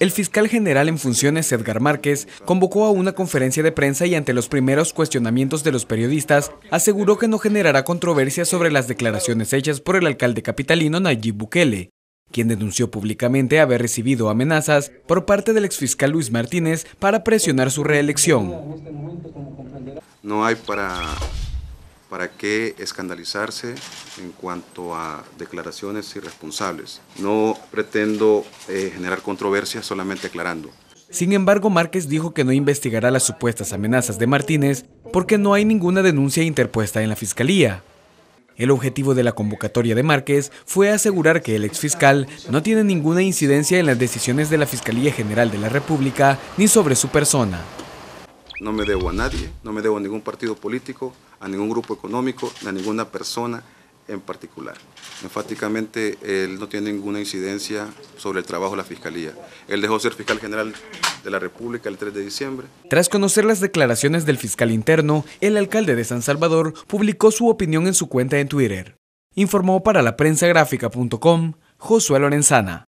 El fiscal general en funciones Edgar Márquez convocó a una conferencia de prensa y ante los primeros cuestionamientos de los periodistas aseguró que no generará controversia sobre las declaraciones hechas por el alcalde capitalino Nayib Bukele, quien denunció públicamente haber recibido amenazas por parte del exfiscal Luis Martínez para presionar su reelección. Este no hay para ¿Para qué escandalizarse en cuanto a declaraciones irresponsables? No pretendo eh, generar controversia solamente aclarando. Sin embargo, Márquez dijo que no investigará las supuestas amenazas de Martínez porque no hay ninguna denuncia interpuesta en la fiscalía. El objetivo de la convocatoria de Márquez fue asegurar que el exfiscal no tiene ninguna incidencia en las decisiones de la Fiscalía General de la República ni sobre su persona. No me debo a nadie, no me debo a ningún partido político, a ningún grupo económico, ni a ninguna persona en particular. Enfáticamente, él no tiene ninguna incidencia sobre el trabajo de la Fiscalía. Él dejó ser fiscal general de la República el 3 de diciembre. Tras conocer las declaraciones del fiscal interno, el alcalde de San Salvador publicó su opinión en su cuenta en Twitter. Informó para la prensa gráfica.com Josué Lorenzana.